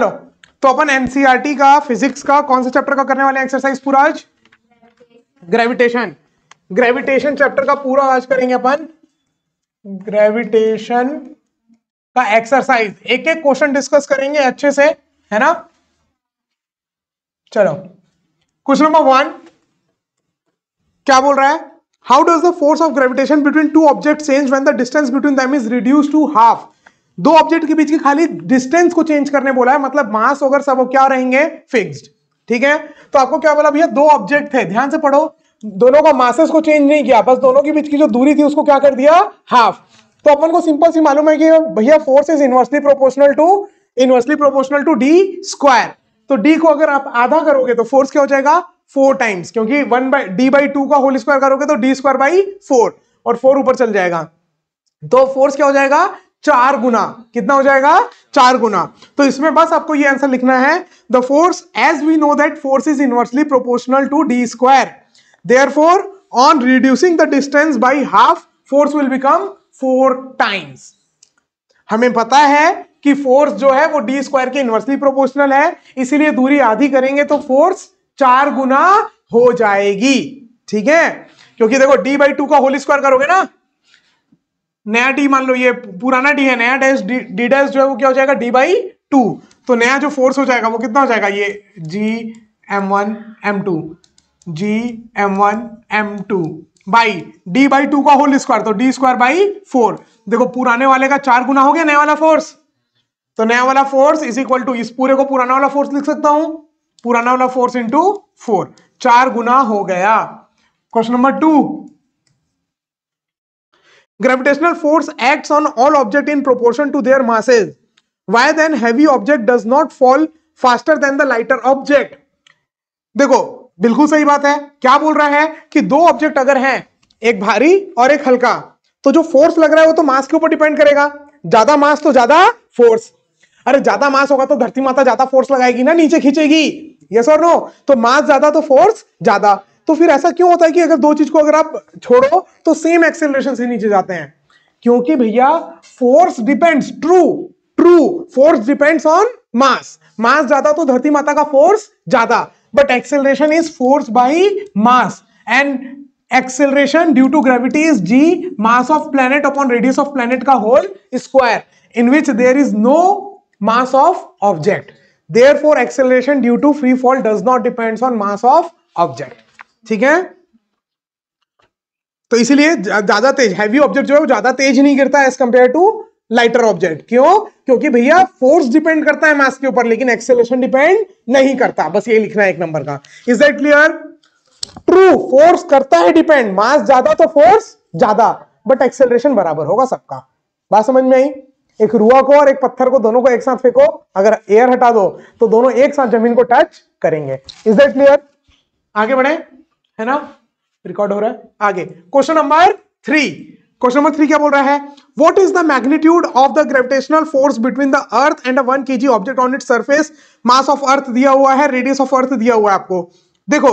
चलो तो अपन एनसीईआरटी का फिजिक्स का कौन सा चैप्टर का करने वाले एक्सरसाइज पूरा आज ग्रेविटेशन ग्रेविटेशन चैप्टर का पूरा आज करेंगे अपन ग्रेविटेशन का एक्सरसाइज एक एक क्वेश्चन डिस्कस करेंगे अच्छे से है ना चलो क्वेश्चन नंबर वन क्या बोल रहा है how does the force of gravitation between two object change when the distance between them is reduce to half दो ऑब्जेक्ट के बीच की खाली डिस्टेंस को चेंज करने बोला है मतलब मास वगैरह सब क्या रहेंगे फिक्स्ड ठीक है तो आपको क्या बोला भैया दो ऑब्जेक्ट थे ध्यान से पढ़ो दोनों का मासेस को चेंज नहीं किया बस दोनों के बीच की जो दूरी थी उसको क्या कर दिया हाफ तो अपन को सिंपल सी मालूम है कि भैया force is inversely proportional to inversely proportional to D square तो डी को अगर आप आधा करोगे तो फोर्स क्या हो जाएगा फोर टाइम्स क्योंकि one by D by two का होल स्क्वायर करोगे तो डी स्क्वायर बाई फोर और फोर ऊपर चल जाएगा तो फोर्स क्या हो जाएगा चार गुना कितना हो जाएगा चार गुना तो इसमें बस आपको ये आंसर लिखना है the force as we know that force is inversely proportional to D square therefore on reducing the distance by half force will become four times हमें पता है कि फोर्स जो है वो डी स्क्वायर के इनवर्सली प्रोपोर्शनल है इसीलिए दूरी आधी करेंगे तो फोर्स चार गुना हो जाएगी ठीक है क्योंकि देखो डी बाई टू का होल स्क्वायर करोगे ना नया डी मान लो ये पुराना डी है नया डैश डी डैश जो है वो क्या हो जाएगा डी बाई टू तो नया जो फोर्स हो जाएगा वो कितना हो जाएगा ये G M one M two G M one M two by D by two का होल स्क्वायर तो डी स्क्वायर बाई फोर देखो पुराने वाले का चार गुना हो गया नया वाला फोर्स तो नया वाला फोर्स इज इक्वल टू इस पूरे को पुराना वाला फोर्स लिख सकता हूं पुराना वाला फोर्स इंटू फोर चार गुना हो गया question number two gravitational force acts on all object in proportion to their masses why then heavy object does not fall faster than the lighter object देखो बिल्कुल सही बात है क्या बोल रहा है कि दो ऑब्जेक्ट अगर हैं एक भारी और एक हल्का तो जो फोर्स लग रहा है वो तो मास के ऊपर डिपेंड करेगा ज्यादा मास तो ज्यादा फोर्स अरे ज्यादा मास होगा तो धरती माता ज्यादा फोर्स लगाएगी ना नीचे खींचेगी यस और नो तो मास ज्यादा तो फोर्स ज्यादा तो फिर ऐसा क्यों होता है कि अगर दो चीज को अगर आप छोड़ो तो सेम एक्सेलरेशन से नीचे जाते हैं क्योंकि भैया force depends true true force depends on mass mass ज्यादा तो धरती माता का फोर्स ज्यादा but acceleration is force by mass and acceleration due to gravity is G mass of planet upon radius of planet का whole square in which there is no mass of object therefore acceleration due to free fall does not depends on mass of object ठीक है तो इसीलिए ज्यादा तेज heavy object जो है वो ज्यादा तेज नहीं गिरता as compare to lighter object क्यों क्योंकि भैया फोर्स डिपेंड करता है मास के ऊपर लेकिन एक्सेलेशन डिपेंड नहीं करता बस ये लिखना है एक नंबर का is that clear true force करता है डिपेंड मास ज्यादा तो फोर्स ज्यादा बट एक्सेलरेशन बराबर होगा सबका बात समझ में आई एक रुआ को और एक पत्थर को दोनों को एक साथ फेंको अगर एयर हटा दो तो दोनों एक साथ जमीन को टच करेंगे इज दैट क्लियर आगे बढ़े है ना रिकॉर्ड हो रहा है आगे question number three question number three क्या बोल रहा है what is the magnitude of the gravitational force between the earth and one K G object on it surface mass of earth दिया हुआ है रेडियस ऑफ अर्थ दिया हुआ है आपको देखो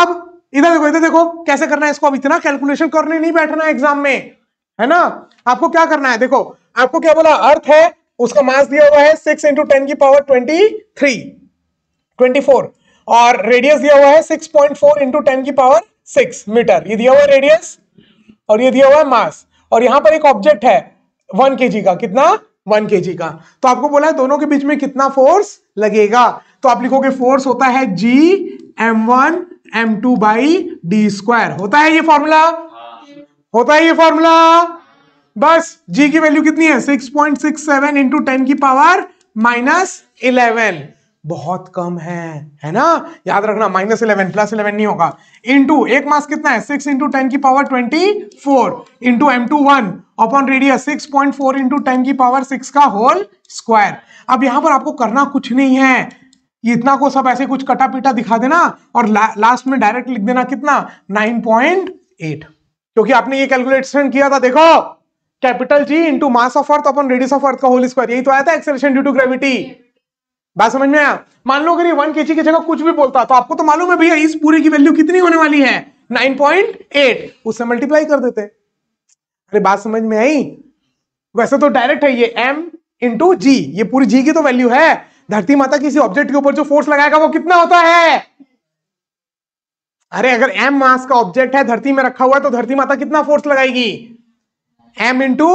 अब इधर देखो इधर देखो कैसे करना है इसको अब इतना कैलकुलेशन करने नहीं बैठना एग्जाम में है ना आपको क्या करना है देखो आपको क्या बोला अर्थ है उसका मास दिया हुआ है सिक्स इंटू टेन की power twenty three twenty four और रेडियस दिया हुआ है 6.4 पॉइंट फोर इंटू टेन की पावर सिक्स मीटर ये दिया हुआ है रेडियस और ये दिया हुआ है मास और यहां पर एक ऑब्जेक्ट है वन के का कितना वन के का तो आपको बोला है दोनों के बीच में कितना फोर्स लगेगा तो आप लिखोगे फोर्स होता है G M one M two by D square होता है ये फॉर्मूला होता है ये फॉर्मूला बस जी की वैल्यू कितनी है six point six seven into ten की पावर माइनस इलेवन बहुत कम है है ना याद रखना माइनस इलेवन प्लस इलेवन नहीं होगा इंटू एक मास कितना है सिक्स इंटू टेन की power twenty four into M two one upon radius six point four into ten की पावर सिक्स का होल स्क्वायर अब यहां पर आपको करना कुछ नहीं है इतना को सब ऐसे कुछ कटा पीटा दिखा देना और ला, लास्ट में डायरेक्ट लिख देना कितना नाइन पॉइंट एट क्योंकि आपने ये कैलकुलेशन किया था देखो capital G into mass of earth upon radius of earth का होल स्क्वायर यही तो आया था एक्सेलेशन ड्यू टू ग्रेविटी बात समझ में आया मान लो अगर ये वन केजी की जगह कुछ भी बोलता तो आपको तो मालूम है भैया इस पूरे की वैल्यू कितनी होने वाली है 9.8 उससे मल्टीप्लाई कर देते अरे बात समझ में आई वैसे तो डायरेक्ट है ये एम इंटू जी ये पूरी जी की तो वैल्यू है धरती माता किसी ऑब्जेक्ट के ऊपर जो फोर्स लगाएगा वो कितना होता है अरे अगर एम मास का ऑब्जेक्ट है धरती में रखा हुआ है तो धरती माता कितना फोर्स लगाएगी एम इंटू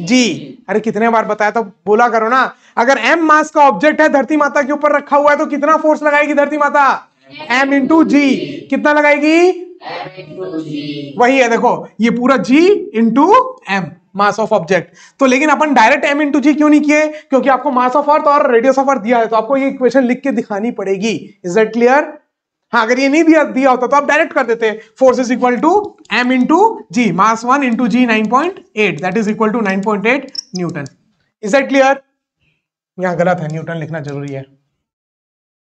जी अरे कितने बार बताया तो बोला करो ना अगर एम मास का ऑब्जेक्ट है धरती माता के ऊपर रखा हुआ है तो कितना फोर्स लगाएगी धरती माता एम इंटू जी कितना लगाएगी वही है देखो ये पूरा G into M mass of object तो लेकिन अपन डायरेक्ट एम इंटू जी क्यों नहीं किए क्योंकि आपको मास ऑफ अर्थ और रेडियस ऑफ अर्थ दिया है तो आपको ये इक्वेशन लिख के दिखानी पड़ेगी इज दट क्लियर हाँ अगर ये नहीं दिया दिया होता तो आप डायरेक्ट कर देते force is equal to M into G mass one into ji nine point eight that is equal to nine point eight newton is that clear यहां गलत है न्यूटन लिखना जरूरी है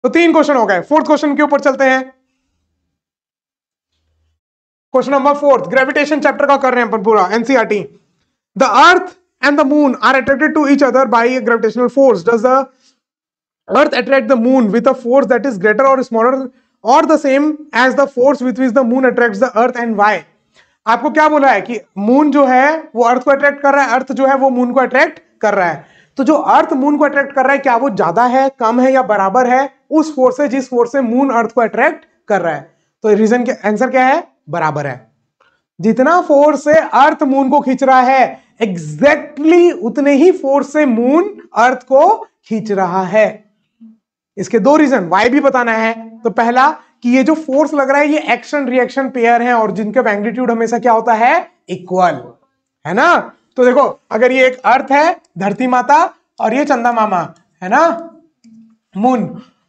तो तीन क्वेश्चन हो गए फोर्थ क्वेश्चन के ऊपर चलते हैं question number fourth gravitation chapter का कर रहे हैं अपन पूरा NCERT the earth and the moon are attracted to each other by a gravitational force does the earth attract the moon with a force that is greater or smaller or the same as the force with which the moon attract the earth and why आपको क्या बोला है कि moon जो है वो अर्थ को attract कर रहा है अर्थ जो है वो मून को अट्रैक्ट कर रहा है तो जो अर्थ मून को अट्रैक्ट कर रहा है क्या वो ज्यादा है कम है या बराबर है उस फोर्स से जिस फोर्स से मून अर्थ को अट्रैक्ट कर रहा है तो रीजन के आंसर क्या है बराबर है जितना फोर्स से अर्थ मून को खींच रहा है एग्जैक्टली exactly उतने ही फोर्स से मून अर्थ को खींच रहा है इसके दो रीजन वाई भी बताना है तो पहला कि ये जो फोर्स लग रहा है ये एक्शन रिएक्शन पेयर है और जिनका मैग्नीट्यूड हमेशा क्या होता है इक्वल है ना तो देखो अगर ये एक अर्थ है धरती माता और ये चंदा मामा है ना मून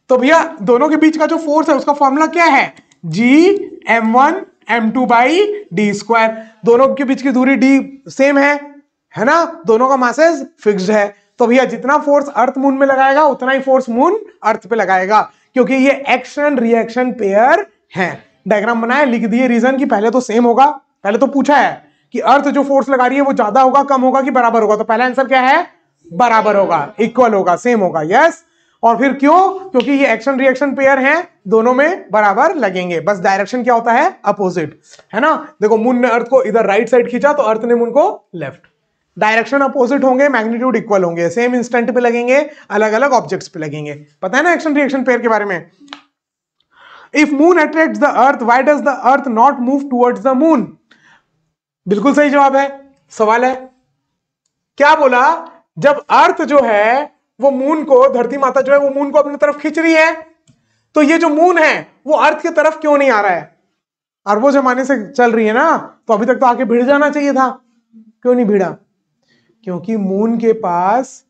तो भैया दोनों के बीच का जो फोर्स है उसका फॉर्मूला क्या है G M one M two by D square दोनों के बीच की दूरी डी सेम है है ना दोनों का मासेज फिक्स्ड है तो भैया जितना फोर्स अर्थ मून में लगाएगा उतना ही फोर्स मून अर्थ पे लगाएगा क्योंकि ये एक्शन रिएक्शन पेयर है डायग्राम बनाए लिख दिए रीजन की पहले तो सेम होगा पहले तो पूछा है कि अर्थ जो फोर्स लगा रही है वो ज्यादा होगा कम होगा कि बराबर होगा तो पहला आंसर क्या है बराबर होगा इक्वल होगा सेम होगा यस और फिर क्यों क्योंकि ये एक्शन रिएक्शन पेयर हैं दोनों में बराबर लगेंगे बस डायरेक्शन क्या होता है अपोजिट है ना देखो मून ने अर्थ को इधर राइट साइड खींचा तो अर्थ ने मून को लेफ्ट डायरेक्शन अपोजिट होंगे मैग्नीट्यूड इक्वल होंगे सेम इंस्टेंट पे लगेंगे अलग अलग ऑब्जेक्ट्स पे लगेंगे पता है ना एक्शन रिएक्शन पेयर के बारे में if moon attract the earth why does the earth not move towards the moon बिल्कुल सही जवाब है सवाल है क्या बोला जब अर्थ जो है वो मून को धरती माता जो है वो मून को अपनी तरफ खींच रही है तो ये जो मून है वो अर्थ की तरफ क्यों नहीं आ रहा है अरबों जमाने से चल रही है ना तो अभी तक तो आके भिड़ जाना चाहिए था क्यों नहीं भिड़ा क्योंकि मून के पास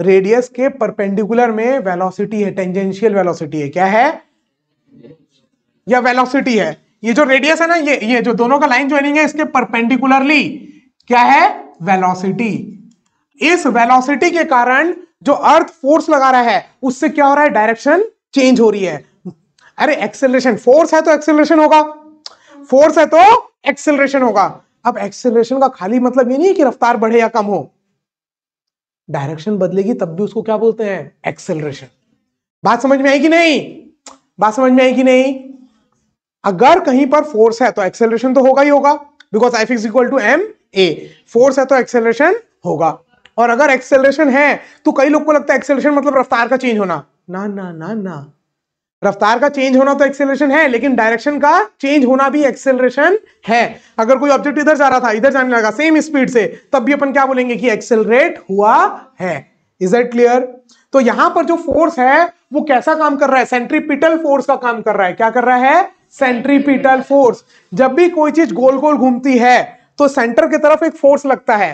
रेडियस के परपेंडिकुलर में वेलोसिटी है टेंजेंशियल वेलोसिटी है क्या है या वेलोसिटी है ये जो रेडियस है ना ये ये जो दोनों का लाइन ज्वाइनिंग है इसके परपेंडिकुलरली क्या है वेलोसिटी इस वेलोसिटी के कारण जो अर्थ फोर्स लगा रहा है उससे क्या हो रहा है डायरेक्शन चेंज हो रही है अरे एक्सेलरेशन फोर्स है तो एक्सेलरेशन होगा फोर्स है तो एक्सेलरेशन होगा अब एक्सेलरेशन का खाली मतलब ये नहीं है कि रफ्तार बढ़े या कम हो डायरेक्शन बदलेगी तब भी उसको क्या बोलते हैं एक्सेलरेशन बात समझ में आई कि नहीं बात समझ में आई कि नहीं अगर कहीं पर फोर्स है तो एक्सेलरेशन तो होगा ही होगा because I fix equal to M A force है तो एक्सेलरेशन होगा और अगर एक्सेलरेशन है तो कई लोग को लगता है एक्सेलरेशन मतलब रफ्तार का चेंज होना ना ना ना ना रफ्तार का चेंज होना तो एक्सेलरेशन है लेकिन डायरेक्शन का चेंज होना भी एक्सेलरेशन है अगर कोई ऑब्जेक्ट इधर जा रहा था इधर जाने लगा सेम स्पीड से तब भी अपन क्या बोलेंगे कि एक्सेलरेट हुआ है इज इट क्लियर तो यहां पर जो फोर्स है वो कैसा काम कर रहा है सेंट्रीपिटल फोर्स का काम कर रहा है क्या कर रहा है सेंट्रीपिटल फोर्स जब भी कोई चीज गोल गोल घूमती है तो सेंटर की तरफ एक फोर्स लगता है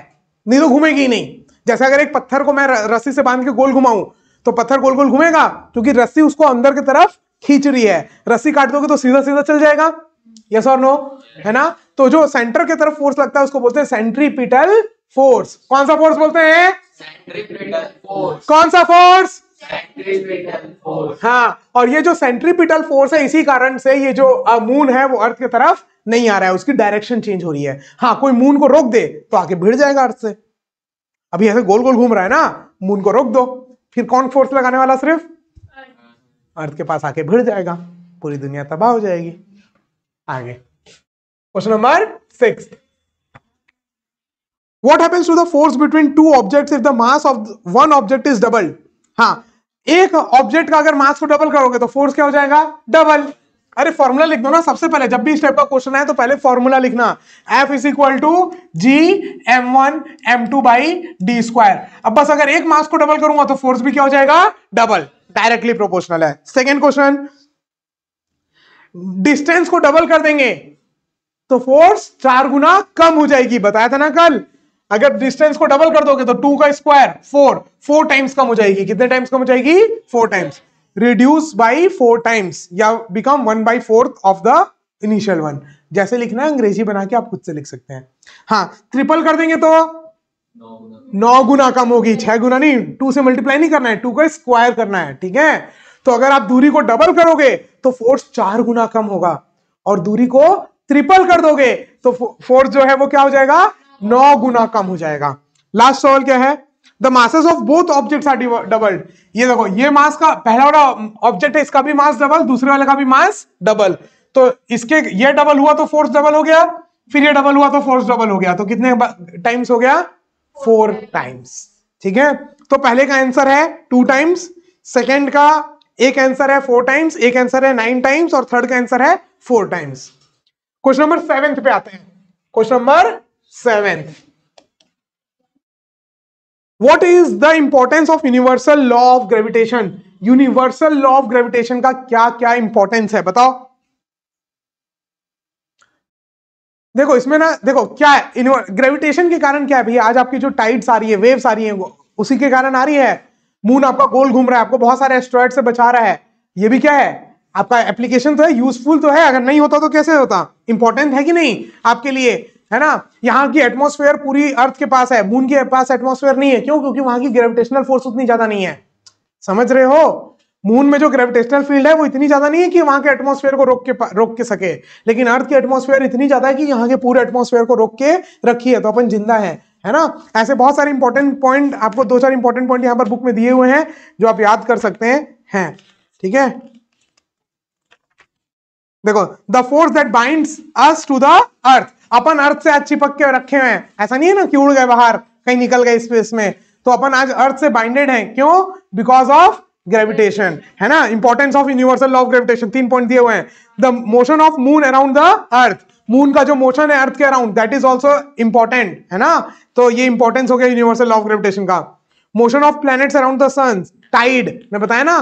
नहीं तो घूमेगी नहीं जैसे अगर एक पत्थर को मैं रस्सी से बांध के गोल घुमाऊं तो पत्थर गोल गोल घूमेगा क्योंकि रस्सी उसको अंदर की तरफ खींच रही है रस्सी काट दोगे तो सीधा सीधा चल जाएगा यस और नो है ना तो जो सेंटर की तरफ फोर्स लगता है उसको बोलते हैं सेंट्रीपिटल फोर्स कौन सा फोर्स बोलते हैं कौन सा फोर्स हाँ और ये जो सेंट्रीपिटल फोर्स है इसी कारण से ये जो मून है वो अर्थ की तरफ नहीं आ रहा है उसकी डायरेक्शन चेंज हो रही है हाँ कोई मून को रोक दे तो आगे भिड़ जाएगा अर्थ से अभी ऐसे गोल गोल घूम रहा है ना मून को रोक दो फिर कौन फोर्स लगाने वाला सिर्फ अर्थ हाँ। के पास आके भिड़ जाएगा पूरी दुनिया तबाह हो जाएगी आगे question number six what happens to the force between two object if the mass of one object is double हाँ एक ऑब्जेक्ट का अगर मास को डबल करोगे तो फोर्स क्या हो जाएगा डबल अरे फॉर्मूला लिख दो ना सबसे पहले जब भी इस टाइप का क्वेश्चन आए तो पहले फॉर्मूला लिखना F is equal to G M one M two by D square अब बस अगर एक मास को डबल करूंगा तो फोर्स भी क्या हो जाएगा डबल डायरेक्टली प्रोपोर्शनल है सेकेंड क्वेश्चन डिस्टेंस को डबल कर देंगे तो फोर्स चार गुना कम हो जाएगी बताया था ना कल अगर डिस्टेंस को डबल कर दोगे तो टू का स्क्वायर फोर फोर टाइम्स कम हो जाएगी कितने टाइम्स कम हो जाएगी four times reduce by four times या become one by fourth of the initial one जैसे लिखना है अंग्रेजी बना के आप खुद से लिख सकते हैं हाँ ट्रिपल कर देंगे तो नौ गुना कम होगी छह गुना नहीं टू से मल्टीप्लाई नहीं करना है टू का स्क्वायर करना है ठीक है तो अगर आप दूरी को डबल करोगे तो फोर्स चार गुना कम होगा और दूरी को ट्रिपल कर दोगे तो फोर्स जो है वो क्या हो जाएगा नौ गुना कम हो जाएगा लास्ट सवाल क्या है the masses of both objects are doubled ये देखो ये मास का पहला वाला ऑब्जेक्ट है इसका भी मास डबल दूसरे वाले का भी मास डबल तो इसके ये डबल हुआ तो फोर्स डबल हो गया फिर ये डबल हुआ तो फोर्स डबल हो गया तो कितने टाइम्स हो गया फोर टाइम्स ठीक है तो पहले का आंसर है टू टाइम्स सेकेंड का एक आंसर है फोर टाइम्स एक आंसर है नाइन टाइम्स और थर्ड का आंसर है four times question number seventh पे आते हैं question number seventh what is the importance of universal law of gravitation universal law of gravitation का क्या क्या इंपॉर्टेंस है बताओ देखो इसमें ना देखो क्या है ग्रेविटेशन के कारण क्या है भैया आज आपकी जो टाइट्स आ रही है वेव्स आ रही है उसी के कारण आ रही है मून आपका गोल घूम रहा है आपको बहुत सारे एस्ट्रॉइड से बचा रहा है ये भी क्या है आपका एप्लीकेशन तो है यूजफुल तो है अगर नहीं होता तो कैसे होता इंपॉर्टेंट है कि नहीं आपके लिए है ना यहाँ की एटमोस्फेयर पूरी अर्थ के पास है मून के पास एटमोस्फेयर नहीं है क्यों क्योंकि वहां की ग्रेविटेशनल फोर्स उतनी ज्यादा नहीं है समझ रहे हो मून में जो ग्रेविटेशनल फील्ड है वो इतनी ज्यादा नहीं है कि वहां के एटमोस्फेयर को रोक के रोक के सके लेकिन अर्थ की एटमोस्फेयर इतनी ज्यादा है कि यहाँ के पूरे एटमोस्फेयर को रोक के रखी है तो अपन जिंदा है है ना ऐसे बहुत सारे इंपॉर्टेंट पॉइंट आपको दो चार इंपॉर्टेंट पॉइंट यहाँ पर बुक में दिए हुए हैं जो आप याद कर सकते हैं हैं ठीक है देखो the force that binds us to the earth अपन अर्थ से आज चिपक के रखे हुए हैं ऐसा नहीं है ना कि उड़ गए बाहर कहीं निकल गए स्पेस में तो अपन आज अर्थ से बाइंडेड हैं क्यों बिकॉज ऑफ ग्रेविटेशन है ना importance of universal law of gravitation तीन पॉइंट दिए हुए हैं the motion of moon around the earth moon का जो मोशन है अर्थ के around that is also important है ना तो ये इंपॉर्टेंस हो गया यूनिवर्सल लॉ ऑफ ग्रेविटेशन का motion of planets around the sun tide मैं बताया ना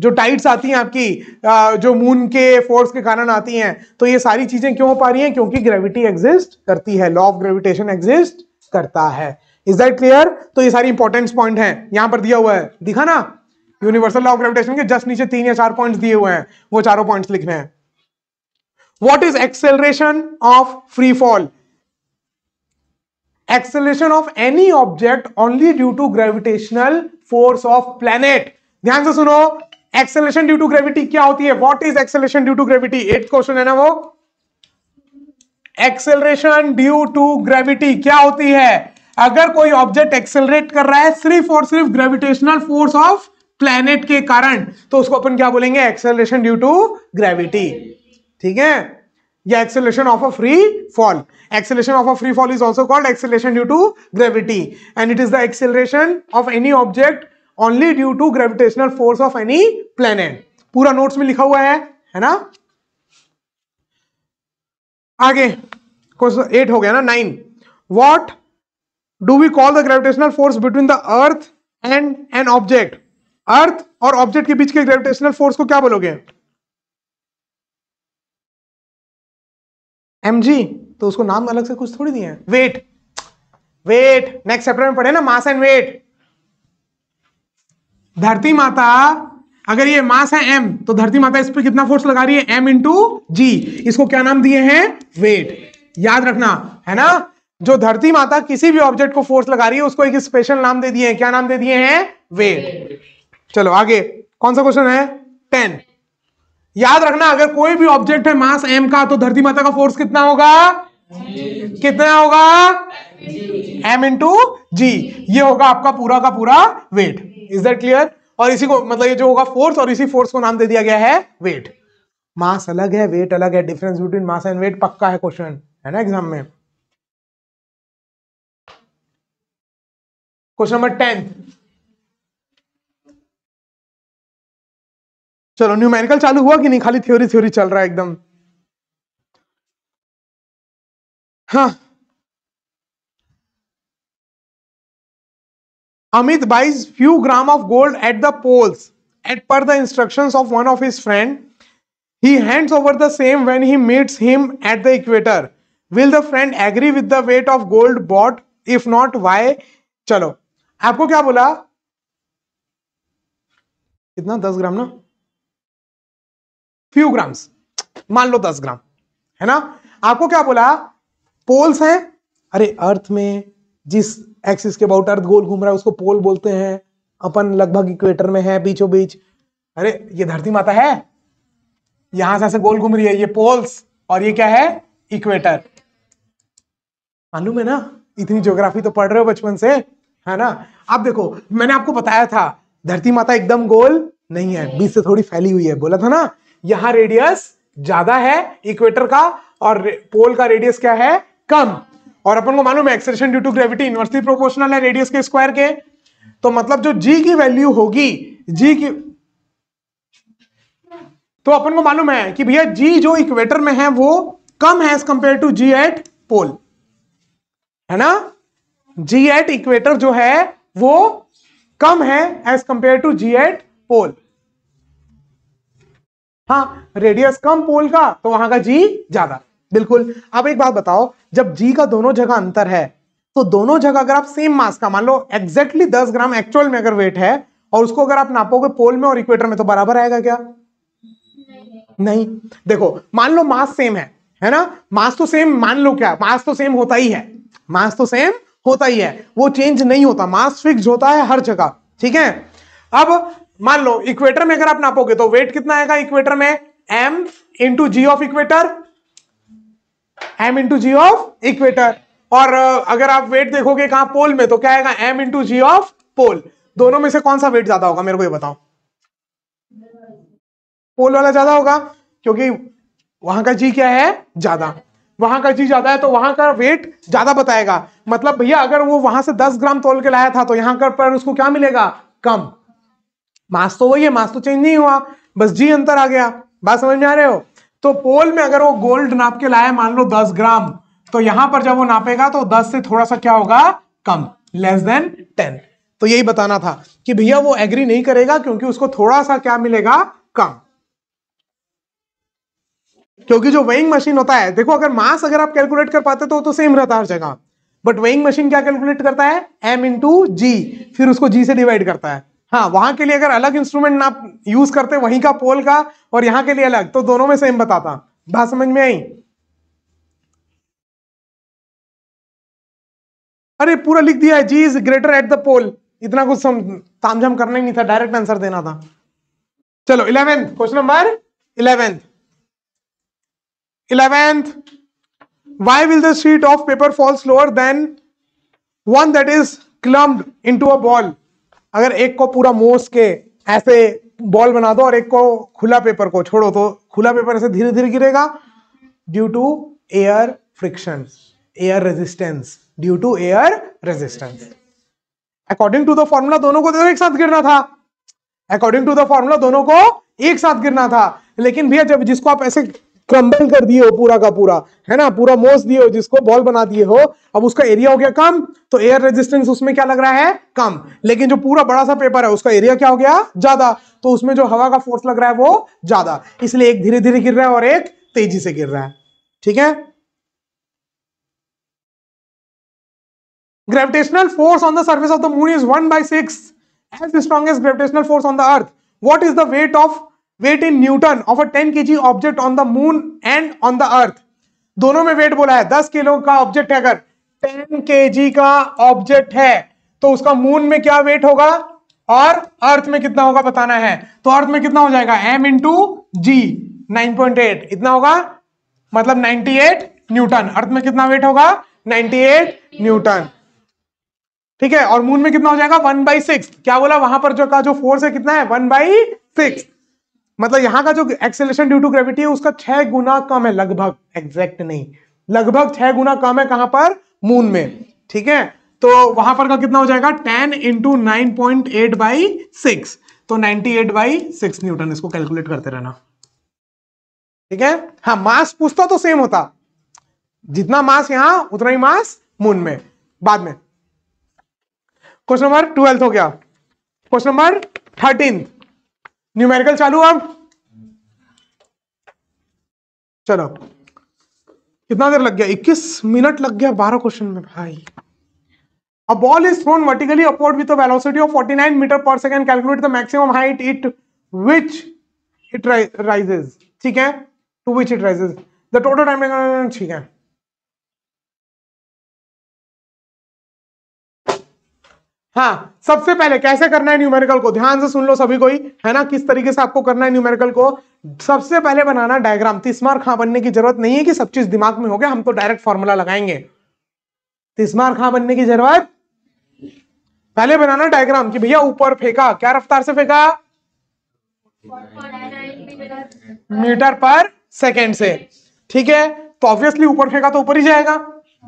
जो टाइट्स आती हैं आपकी जो मून के फोर्स के कारण आती हैं तो ये सारी चीजें क्यों हो पा रही हैं क्योंकि ग्रेविटी एग्जिस्ट करती है लॉ ऑफ ग्रेविटेशन एग्जिस्ट करता है इज दैट क्लियर तो ये सारी इंपॉर्टेंट पॉइंट हैं यहां पर दिया हुआ है दिखा ना यूनिवर्सल लॉ ऑफ ग्रेविटेशन के जस्ट नीचे तीन या चार पॉइंट दिए हुए हैं वो चारों पॉइंट्स रहे हैं what is acceleration of free fall acceleration of any object only due to gravitational force of planet ध्यान से सुनो एक्सेलेशन ड्यू टू ग्रेविटी क्या होती है what is acceleration due to gravity eight question है ना वो एक्सेलरेशन ड्यू टू ग्रेविटी क्या होती है अगर कोई ऑब्जेक्ट एक्सेलरेट कर रहा है सिर्फ और सिर्फ ग्रेविटेशनल फोर्स ऑफ प्लेनेट के कारण तो उसको अपन क्या बोलेंगे एक्सेलरेशन ड्यू टू ग्रेविटी ठीक है या acceleration of a free fall acceleration of a free fall is also called acceleration due to gravity and it is the acceleration of any object only due to gravitational force of any planet पूरा notes में लिखा हुआ है है ना आगे question eight हो गया ना nine what do we call the gravitational force between the earth and an object earth और ऑब्जेक्ट के बीच के ग्रेविटेशनल फोर्स को क्या बोलोगे एम जी तो उसको नाम अलग से कुछ थोड़ी दिए वेट वेट नेक्स्ट चैप्टर में पढ़े ना मास एंड वेट धरती माता अगर ये मास है m तो धरती माता इस पर कितना फोर्स लगा रही है m इंटू जी इसको क्या नाम दिए हैं वेट याद रखना है ना जो धरती माता किसी भी ऑब्जेक्ट को फोर्स लगा रही है उसको एक स्पेशल नाम दे दिए हैं क्या नाम दे दिए हैं वेट चलो आगे कौन सा क्वेश्चन है टेन याद रखना अगर कोई भी ऑब्जेक्ट है मास m का तो धरती माता का फोर्स कितना होगा कितना होगा एम इंटू जी ये होगा आपका पूरा का पूरा वेट इज दैट क्लियर और इसी को मतलब ये जो होगा फोर्स और इसी फोर्स को नाम दे दिया गया है वेट मास अलग है वेट अलग है difference between mass and weight पक्का है क्वेश्चन है ना एग्जाम में क्वेश्चन नंबर टेंथ चलो न्यूमेरिकल चालू हुआ कि नहीं खाली थ्योरी थ्योरी चल रहा है एकदम हाँ Amit buys few gram of gold at the polls at per the instructions of one of his friend. He hands over the same when he meets him at the equator. Will the friend agree with the weight of gold bought? If not, why? चलो आपको क्या बोला कितना दस ग्राम ना few grams मान लो दस ग्राम है ना आपको क्या बोला पोल्स हैं अरे अर्थ में जिस एक्सिस के अबाउट अर्थ गोल घूम रहा है उसको पोल बोलते हैं अपन लगभग इक्वेटर में है बीचों बीच अरे ये धरती माता है यहां से ऐसे गोल घूम रही है ये पोल्स और ये क्या है इक्वेटर मालूम है ना इतनी ज्योग्राफी तो पढ़ रहे हो बचपन से है ना आप देखो मैंने आपको बताया था धरती माता एकदम गोल नहीं है बीच से थोड़ी फैली हुई है बोला था ना यहां रेडियस ज्यादा है इक्वेटर का और पोल का रेडियस क्या है कम और अपन को मालूम है acceleration due to gravity inversely proportional है रेडियस के स्क्वायर के तो मतलब जो जी की वैल्यू होगी जी की तो अपन को मालूम है कि भैया जी जो इक्वेटर में है वो कम है as compare to g at pole है ना जी एट इक्वेटर जो है वो कम है as compare to g at pole हाँ रेडियस कम पोल का तो वहां का जी ज्यादा बिल्कुल अब एक बात बताओ जब जी का दोनों जगह अंतर है तो दोनों जगह अगर आप सेम मास का मान लो एक्जेक्टली दस ग्राम एक्चुअल में अगर वेट है और उसको अगर आप नापोगे पोल में और इक्वेटर में तो बराबर आएगा क्या नहीं, नहीं। देखो मान लो मास सेम है है ना मास तो सेम मान लो क्या मास तो सेम होता ही है मास तो सेम होता ही है वो चेंज नहीं होता मास फिक्स होता है हर जगह ठीक है अब मान लो इक्वेटर में अगर आप नापोगे तो वेट कितना आएगा इक्वेटर में m into g of equator m into g of equator और uh, अगर आप वेट देखोगे कहा पोल में तो क्या आएगा m into g of pole दोनों में से कौन सा वेट ज्यादा होगा मेरे को ये बताओ पोल वाला ज्यादा होगा क्योंकि वहां का जी क्या है ज्यादा वहां का जी ज्यादा है तो वहां का वेट ज्यादा बताएगा मतलब भैया अगर वो वहां से 10 ग्राम तोल के लाया था तो यहां का पर उसको क्या मिलेगा कम मास तो वही है मास तो चेंज नहीं हुआ बस जी अंतर आ गया बात समझ में आ रहे हो तो पोल में अगर वो गोल्ड नाप के लाए मान लो दस ग्राम तो यहां पर जब वो नापेगा तो दस से थोड़ा सा क्या होगा कम लेस देन टेन तो यही बताना था कि भैया वो एग्री नहीं करेगा क्योंकि उसको थोड़ा सा क्या मिलेगा कम क्योंकि जो वेइंग मशीन होता है देखो अगर मास अगर आप कैलकुलेट कर पाते तो, तो सेम रहता हर जगह बट वेइंग मशीन क्या कैलकुलेट करता है एम इंटू जी फिर उसको जी से डिवाइड करता है हाँ वहां के लिए अगर अलग इंस्ट्रूमेंट आप यूज करते वहीं का पोल का और यहां के लिए अलग तो दोनों में सेम बताता बात समझ में आई अरे पूरा लिख दिया है g is greater at the pole इतना कुछ तामझाम करना ही नहीं था डायरेक्ट आंसर देना था चलो eleventh question number eleventh eleventh why will the sheet of paper falls lower than one that is clumped into a ball अगर एक को पूरा मोस के ऐसे बॉल बना दो और एक को खुला पेपर को छोड़ो तो खुला पेपर ऐसे धीरे धीरे गिरेगा due to air friction air resistance due to air resistance according to the formula दोनों को तो एक साथ गिरना था अकॉर्डिंग टू द फॉर्मूला दोनों को एक साथ गिरना था लेकिन भैया जब जिसको आप ऐसे क्रम्बल कर दिए हो पूरा का पूरा है ना पूरा मोस दिए हो जिसको बॉल बना दिए हो अब उसका एरिया हो गया कम तो एयर रेजिस्टेंस उसमें क्या लग रहा है कम लेकिन जो पूरा बड़ा सा पेपर है उसका एरिया क्या हो गया ज्यादा तो उसमें जो हवा का फोर्स लग रहा है वो ज्यादा इसलिए एक धीरे धीरे गिर रहा है और एक तेजी से गिर रहा है ठीक है gravitational force on the surface of the moon is one by six as the gravitational force on the earth what is the weight of weight in newton of a ten K G object on the moon and on the earth दोनों में wait बोला है दस kilo का object है अगर ten K जी का object है तो उसका मून में क्या वेट होगा और अर्थ में कितना होगा बताना है तो अर्थ में कितना हो जाएगा एम इंटू जी नाइन पॉइंट एट इतना होगा मतलब नाइनटी एट न्यूटन अर्थ में कितना वेट होगा नाइनटी एट न्यूटन ठीक है और मून में कितना हो जाएगा वन बाई सिक्स क्या बोला वहां पर जो का जो फोर्स है कितना है वन बाई सिक्स मतलब यहाँ का जो एक्सेलेशन ड्यू टू ग्रेविटी है उसका छह गुना कम है लगभग एग्जैक्ट नहीं लगभग छह गुना कम है कहां पर मून में ठीक है तो वहां पर का कितना हो जाएगा ten into nine point eight by six तो ninety eight by six newton इसको कैलकुलेट करते रहना ठीक है हाँ मास पूछता तो सेम होता जितना मास यहां उतना ही मास मून में बाद में क्वेश्चन नंबर ट्वेल्थ हो गया क्वेश्चन नंबर थर्टींथ न्यूमेरिकल चालू अब चलो कितना देर लग गया 21 मिनट लग गया 12 क्वेश्चन में भाई a ball is thrown vertically upward with a velocity of 49 metre per second calculate the maximum height it which it rises ठीक है to which it rises the total time ठीक है हाँ सबसे पहले कैसे करना है न्यूमेरिकल को ध्यान से सुन लो सभी कोई है ना किस तरीके से आपको करना है न्यूमेरिकल को सबसे पहले बनाना डायग्राम मार्क खां बनने की जरूरत नहीं है कि सब चीज दिमाग में हो गया हम तो डायरेक्ट फॉर्मूला लगाएंगे मार्क खां बनने की जरूरत पहले बनाना डायग्राम कि भैया ऊपर फेंका क्या रफ्तार से फेंका मीटर पर सेकेंड से ठीक है तो ऑब्वियसली ऊपर फेंका तो ऊपर ही जाएगा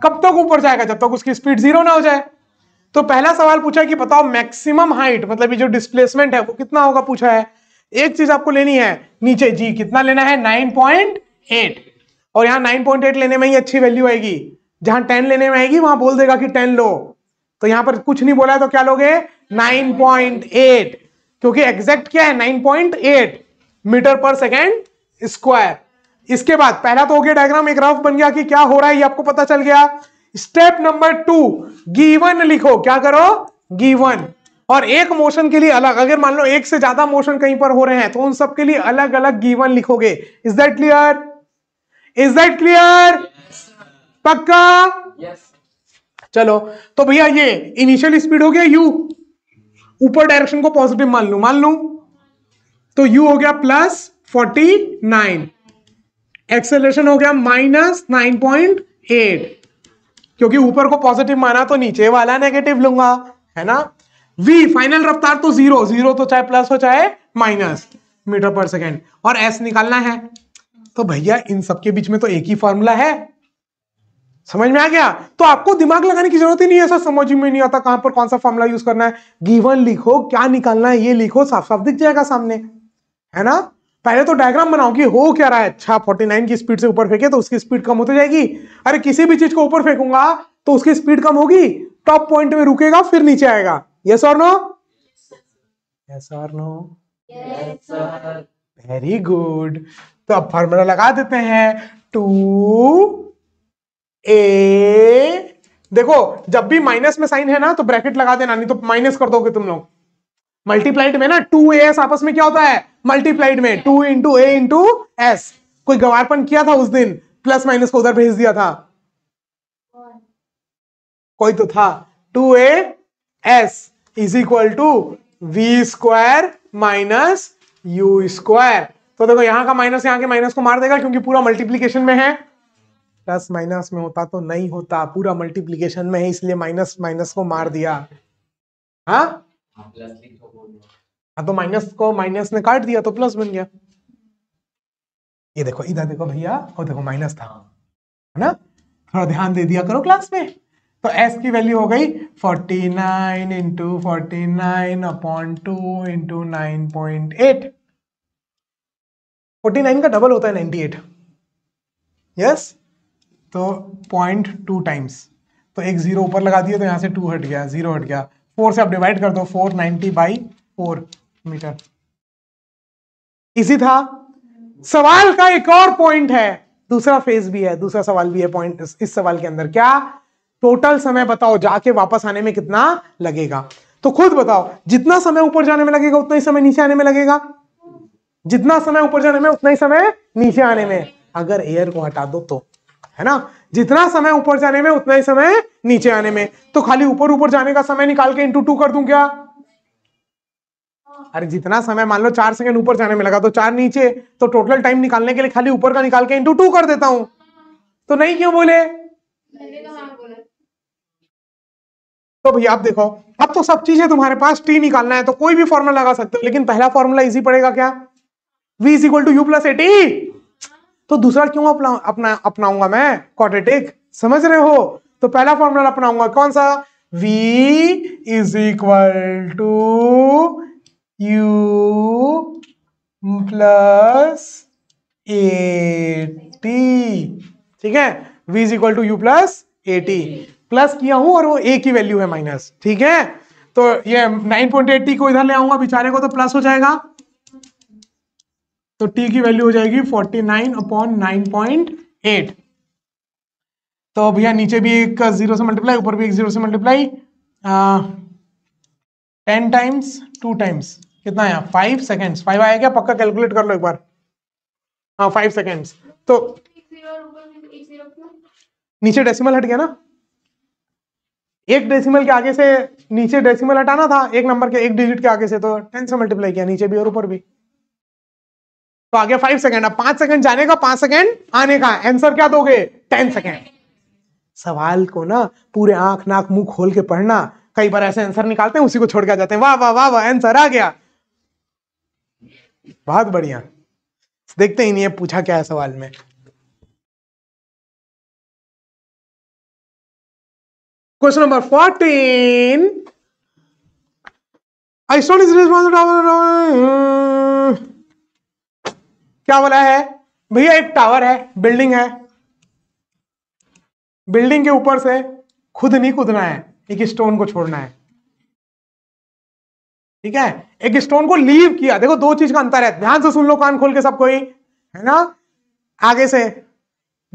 कब तक ऊपर जाएगा जब तक उसकी स्पीड जीरो ना हो जाए तो पहला सवाल पूछा कि बताओ मैक्सिमम हाइट मतलब ये जो डिस्प्लेसमेंट है वो कितना होगा पूछा है एक चीज आपको लेनी है नीचे जी कितना लेना है 9.8 और पॉइंट 9.8 लेने में ही अच्छी वैल्यू आएगी जहां 10 लेने में आएगी वहां बोल देगा कि 10 लो तो यहां पर कुछ नहीं बोला है तो क्या लोगे 9.8 क्योंकि एग्जैक्ट क्या है 9.8 मीटर पर सेकेंड स्क्वायर इसके बाद पहला तो हो गया डायग्राम एक ग्राफ बन गया कि क्या हो रहा है ये आपको पता चल गया स्टेप नंबर टू गिवन लिखो क्या करो गिवन और एक मोशन के लिए अलग अगर मान लो एक से ज्यादा मोशन कहीं पर हो रहे हैं तो उन सब के लिए अलग अलग गिवन लिखोगे is that clear is that clear पक्का yes. चलो तो भैया ये इनिशियल स्पीड हो गया यू ऊपर डायरेक्शन को पॉजिटिव मान लू मान लू तो यू हो गया प्लस फोर्टी नाइन एक्सेलेशन हो गया माइनस नाइन पॉइंट एट क्योंकि ऊपर को पॉजिटिव माना तो नीचे वाला नेगेटिव लूंगा है ना v फाइनल रफ्तार तो जीरो जीरो तो चाहे प्लस हो चाहे माइनस मीटर पर सेकेंड और s निकालना है तो भैया इन सबके बीच में तो एक ही फॉर्मूला है समझ में आ गया तो आपको दिमाग लगाने की जरूरत ही नहीं है सर समझ में नहीं आता कहां पर कौन सा फॉर्मूला यूज करना है गिवन लिखो क्या निकालना है ये लिखो साफ साफ दिख जाएगा सामने है ना पहले तो डायग्राम बनाओ कि हो क्या रहा है अच्छा 49 की स्पीड से ऊपर फेंके तो उसकी स्पीड कम होती जाएगी अरे किसी भी चीज को ऊपर फेंकूंगा तो उसकी स्पीड कम होगी टॉप पॉइंट में रुकेगा फिर नीचे आएगा यस और नो यस और नो वेरी गुड तो अब फॉर्मूला लगा देते हैं टू ए देखो जब भी माइनस में साइन है ना तो ब्रैकेट लगा देना नहीं तो माइनस कर दोगे तुम लोग मल्टीप्लाइड में ना टू एस आपस में क्या होता है मल्टीप्लाइड में two into a into s कोई गवारपन किया था उस दिन प्लस माइनस को उधर भेज दिया था कोई तो था two a s is equal to v square minus u square तो देखो यहां का माइनस यहां के माइनस को मार देगा क्योंकि पूरा मल्टीप्लीकेशन में है प्लस माइनस में होता तो नहीं होता पूरा मल्टीप्लीकेशन में है इसलिए माइनस माइनस को मार दिया हाँ, हाँ हाँ तो माइनस को माइनस ने काट दिया तो प्लस बन गया ये देखो इधर देखो भैया और देखो माइनस था है ना थोड़ा ध्यान दे दिया करो क्लास में तो एस की वैल्यू हो गई forty nine into forty nine upon two into nine point eight forty nine का डबल होता है नाइनटी एट यस तो पॉइंट टू टाइम्स तो एक जीरो ऊपर लगा दिया तो यहां से टू हट गया जीरो हट गया फोर से आप डिवाइड कर दो four ninety by four metre इसी था सवाल का एक और पॉइंट है दूसरा फेज भी है दूसरा सवाल भी है पॉइंट इस, इस सवाल के अंदर क्या टोटल समय बताओ जाके वापस आने में कितना लगेगा तो खुद बताओ जितना समय ऊपर जाने में लगेगा उतना ही समय नीचे आने में लगेगा जितना समय ऊपर जाने में उतना ही समय नीचे आने में अगर एयर को हटा दो तो है ना जितना समय ऊपर जाने में उतना ही समय नीचे आने में तो खाली ऊपर ऊपर जाने का समय निकाल के इंटू टू कर दूं क्या अरे जितना समय मान लो चार सेकंड ऊपर जाने में लगा तो चार नीचे तो टोटल टाइम निकालने के लिए खाली ऊपर का निकाल के इंटू टू कर देता हूं तो नहीं क्यों बोले हाँ तो भैया आप देखो अब तो सब चीजें तुम्हारे पास टी निकालना है तो कोई भी फॉर्मूला लगा सकते हो लेकिन पहला फॉर्मूला इजी पड़ेगा क्या v is equal to u plus a t तो दूसरा क्यों अपना अपना अपनाऊंगा मैं क्वाड्रेटिक समझ रहे हो तो पहला फॉर्मूला अपनाऊंगा कौन सा v is equal to u plus a t ठीक है v is equal to u plus a t plus किया हूं और वो ए की वैल्यू है माइनस ठीक है तो ये टी को इधर ले आऊंगा बेचारे को तो प्लस हो जाएगा तो t की वैल्यू हो जाएगी 49 अपॉन 9.8 तो भैया नीचे भी एक जीरो से मल्टीप्लाई ऊपर भी एक जीरो से multiply ten times two times कितना आया फाइव सेकेंड्स फाइव आया क्या पक्का कैलकुलेट कर लो एक बार हाँ फाइव सेकेंड्स तो नीचे डेसिमल हट गया ना एक डेसिमल के आगे से नीचे डेसिमल हटाना था एक नंबर के एक डिजिट के आगे से तो टेन से मल्टीप्लाई किया नीचे भी और ऊपर भी तो आगे फाइव सेकेंड अब पांच सेकेंड जाने का पांच सेकेंड आने का आंसर क्या दोगे टेन सेकेंड सवाल को ना पूरे आंख नाक मुंह खोल के पढ़ना कई बार ऐसे आंसर निकालते हैं उसी को छोड़ के जाते हैं वाह वाह वाह वाह आंसर आ गया बहुत बढ़िया देखते ही नहीं है पूछा क्या है सवाल में क्वेश्चन नंबर फोर्टीन आइसोन इज रिस्पॉन्सिबल क्या बोला है भैया एक टावर है बिल्डिंग है बिल्डिंग के ऊपर से खुद नहीं कूदना है एक स्टोन को छोड़ना है ठीक है एक स्टोन को लीव किया देखो दो चीज का अंतर है ध्यान से सुन लो कान खोल के सब कोई है ना आगे से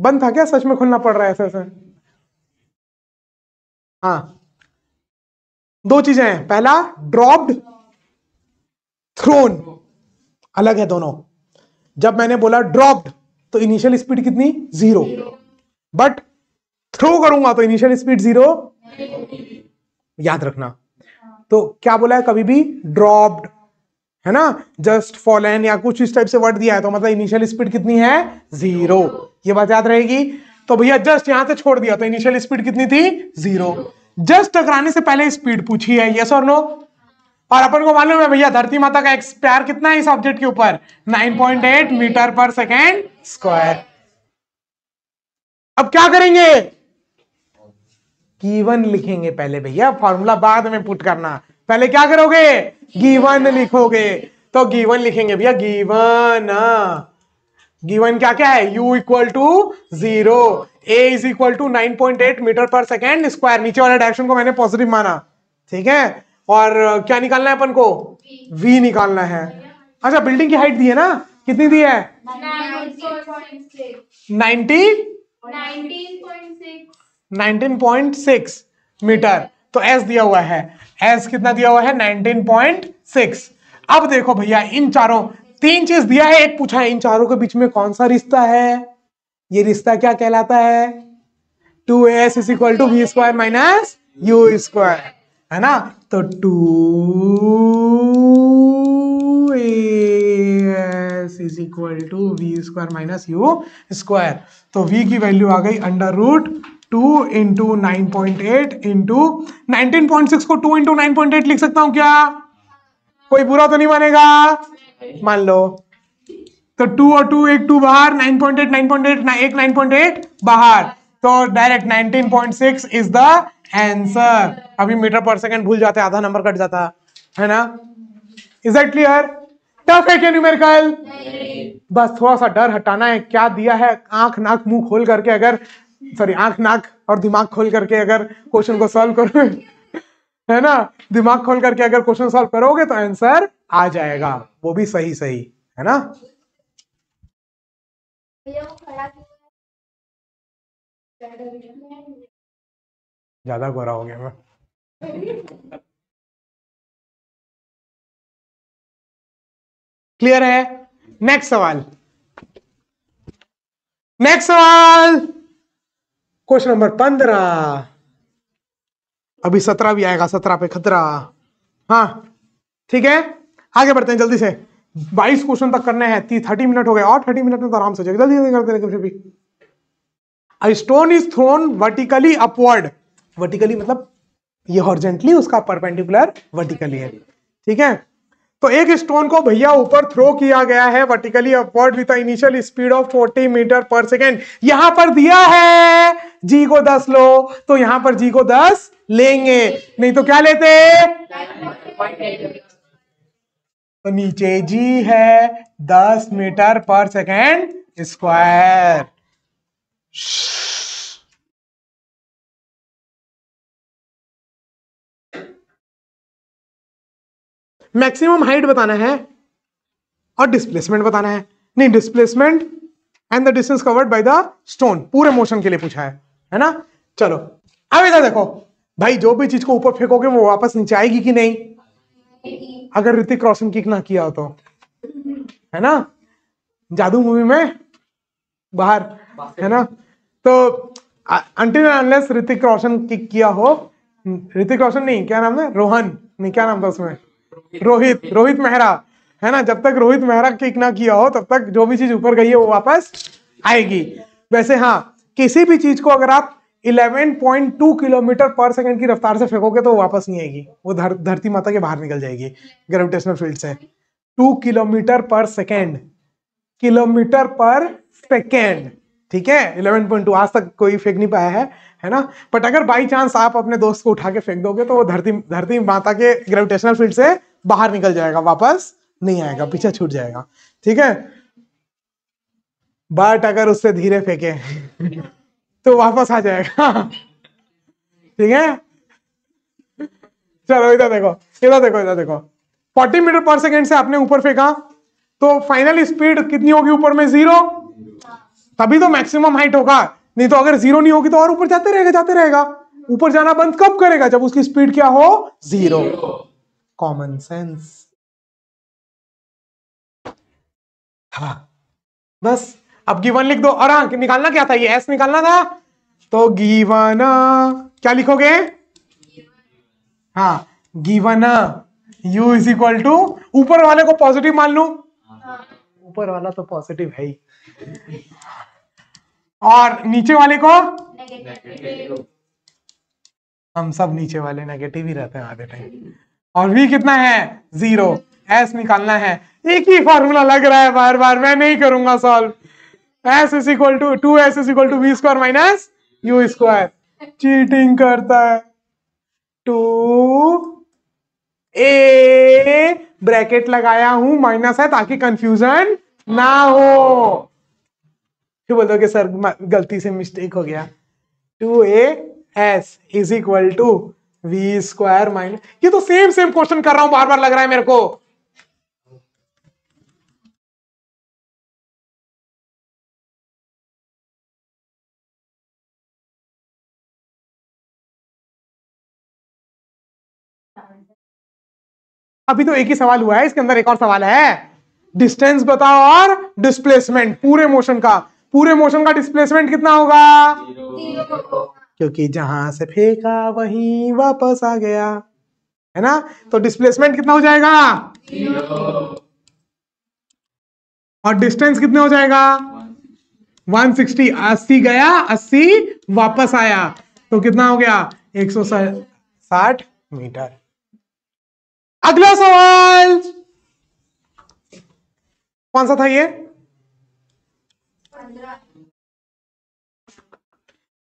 बंद था क्या सच में खुलना पड़ रहा है ऐसे ऐसे हाँ दो चीजें हैं पहला ड्रॉप्ड थ्रोन अलग है दोनों जब मैंने बोला ड्रॉप्ड तो इनिशियल स्पीड कितनी जीरो बट थ्रो करूंगा तो इनिशियल स्पीड जीरो याद रखना तो क्या बोला है कभी भी ड्रॉप्ड है ना जस्ट फॉलन या कुछ इस टाइप से वर्ड दिया है तो मतलब इनिशियल स्पीड कितनी है जीरो ये बात याद रहेगी तो भैया जस्ट यहां से छोड़ दिया तो इनिशियल स्पीड कितनी थी जीरो जस्ट टकराने से पहले स्पीड पूछी है यस और नो और अपन को मालूम है भैया धरती माता का एक्सपायर कितना है इस ऑब्जेक्ट के ऊपर 9.8 मीटर पर सेकेंड स्क्वायर अब क्या करेंगे गिवन लिखेंगे पहले भैया फॉर्मूला बाद में पुट करना पहले क्या करोगे गिवन लिखोगे तो गिवन लिखेंगे भैया गिवन गिवन क्या क्या है u equal to zero a is equal to nine point eight metre per second square नीचे वाला डायरेक्शन को मैंने पॉजिटिव माना ठीक है और क्या निकालना है अपन को वी निकालना है अच्छा बिल्डिंग की हाइट दी है ना कितनी दी है 19.6 मीटर तो एस दिया हुआ है एस कितना दिया हुआ है 19.6 अब देखो भैया इन चारों तीन चीज दिया है एक पूछा है इन चारों के बीच में कौन सा रिश्ता है ये रिश्ता क्या कहलाता है two s is equal to v square minus u square है ना तो two s is equal to v square minus u square तो v की वैल्यू आ गई under root two into nine point eight into nineteen point six को into nine point eight लिख सकता हूं क्या कोई बुरा तो नहीं मानेगा मान लो तो और एक बाहर एट एक नाइन बाहर तो direct point is the answer अभी मीटर पर सेकेंड भूल जाते आधा नंबर कट जाता है ना इज एट क्लियर टफ है क्या न्यूमेरिकल बस थोड़ा सा डर हटाना है क्या दिया है आंख नाक मुंह खोल करके अगर सॉरी आंख नाक और दिमाग खोल करके अगर क्वेश्चन को सॉल्व करो है ना दिमाग खोल करके अगर क्वेश्चन सॉल्व करोगे तो आंसर आ जाएगा वो भी सही सही है ना ज्यादा गोरा हो गया मैं क्लियर है नेक्स्ट सवाल नेक्स्ट सवाल क्वेश्चन नंबर पंद्रह अभी सत्रह भी आएगा सत्रह पे खतरा हाँ ठीक है आगे बढ़ते हैं जल्दी से बाईस क्वेश्चन तक करने हैं ती थर्टी मिनट हो गए और थर्टी मिनट में तो आराम से जाएगा जल्दी जल्दी करते हैं भी stone is thrown vertically upward vertically मतलब ये हॉर्जेंटली उसका परपेंडिकुलर वर्टिकली है ठीक है तो एक स्टोन को भैया ऊपर थ्रो किया गया है vertically upward with initial speed of 40 metre per second यहां पर दिया है जी को दस लो तो यहां पर जी को दस लेंगे नहीं तो क्या लेते तो नीचे जी है दस metre per second square maximum height बताना है और डिस्प्लेसमेंट बताना है नहीं displacement and the distance covered by the stone पूरे मोशन के लिए पूछा है है ना चलो अब इधर देखो भाई जो भी चीज को ऊपर फेंकोगे वो वापस नीचे आएगी कि नहीं अगर ऋतिक रोशन किक ना किया हो तो है ना जादू मूवी में बाहर है ना तो अनलेस ऋतिक रोशन किक किया हो ऋतिक रोशन नहीं क्या नाम है रोहन नहीं क्या नाम था उसमें रोहित रोहित मेहरा है ना जब तक रोहित मेहरा किक ना किया हो तब तक जो भी चीज ऊपर गई है वो वापस आएगी वैसे हाँ किसी भी चीज को अगर आप 11.2 किलोमीटर पर सेकंड की रफ्तार से फेंकोगे तो वापस नहीं आएगी वो धर, धरती माता के बाहर निकल जाएगी ग्रेविटेशनल फील्ड से two kilometre per second kilometre per second ठीक है 11.2 आज तक कोई फेंक नहीं पाया है है ना बट अगर बाई चांस आप अपने दोस्त को उठा के फेंक दोगे तो वो धरती धरती माता के ग्रेविटेशनल फील्ड से बाहर निकल जाएगा वापस नहीं आएगा पीछे छूट जाएगा ठीक है बट अगर उससे धीरे फेंके तो वापस आ जाएगा ठीक है चलो इधर देखो इधर देखो इधर देखो 40 मीटर पर सेकेंड से आपने ऊपर फेंका तो फाइनल स्पीड कितनी होगी ऊपर में जीरो तभी तो मैक्सिमम हाइट होगा नहीं तो अगर जीरो नहीं होगी तो और ऊपर जाते रहेगा जाते रहेगा ऊपर जाना बंद कब करेगा जब उसकी स्पीड क्या हो जीरो कॉमन सेंस हाँ बस अब गिवन लिख दो और हाँ, निकालना क्या था ये एस निकालना था तो गिवन क्या लिखोगे हाँ given u is equal to ऊपर वाले को पॉजिटिव मान लू ऊपर वाला तो पॉजिटिव है ही और नीचे वाले को हम सब नीचे वाले नेगेटिव ही रहते हैं आधे टाइम और वी कितना है जीरो एस निकालना है एक ही फॉर्मूला लग रहा है बार बार मैं नहीं करूंगा solve s is equal to two s is equal to b square minus u square cheating करता है टू ए ब्रैकेट लगाया हूं माइनस है ताकि कंफ्यूजन ना हो फिर बोल कि सर गलती से मिस्टेक हो गया two a s is equal to v square minus ये तो सेम सेम क्वेश्चन कर रहा हूं बार बार लग रहा है मेरे को अभी तो एक ही सवाल हुआ है इसके अंदर एक और सवाल है डिस्टेंस बताओ और डिस्प्लेसमेंट पूरे मोशन का पूरे मोशन का डिस्प्लेसमेंट कितना होगा क्योंकि जहां से फेंका वहीं वापस आ गया है ना तो डिस्प्लेसमेंट कितना हो जाएगा और डिस्टेंस कितना हो जाएगा 160 80 गया 80 वापस आया तो कितना हो गया एक सौ साठ मीटर अगला सवाल कौन सा था ये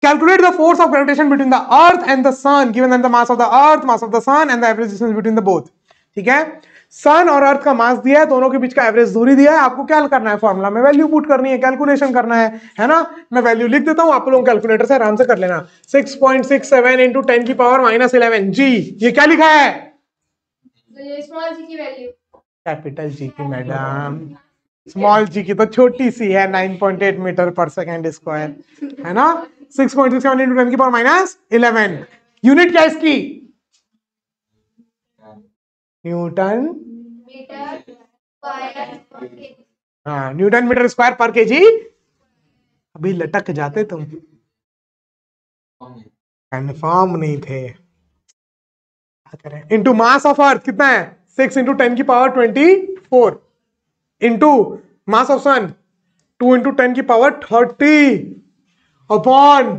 calculate the force of gravitation between the earth and the sun given the mass mass of the Earth, mass of the Sun, and the average distance between the ठीक है सन और अर्थ का मास दिया है दोनों के बीच का एवरेज दूरी दिया है आपको क्या करना है फॉर्मुला में वैल्यू पुट करनी है कैलकुलेशन करना है है ना मैं वैल्यू लिख देता हूं आप लोगों कैलकुलेटर से आराम से कर लेना 6.67 point six seven into ten की पावर माइनस इलेवन जी ये क्या लिखा है कैपिटल तो जी की मैडम स्मॉल जी की तो छोटी सी है 9.8 मीटर पर सेकेंड स्क्वायर है ना 6.67 इंटू टेन की पावर माइनस इलेवन यूनिट क्या इसकी न्यूटन हाँ न्यूटन मीटर स्क्वायर पर केजी अभी लटक जाते तुम कन्फर्म नहीं थे करें इंटू मास ऑफ अर्थ कितना है सिक्स इंटू टेन की power twenty four into mass of sun two into ten की power thirty upon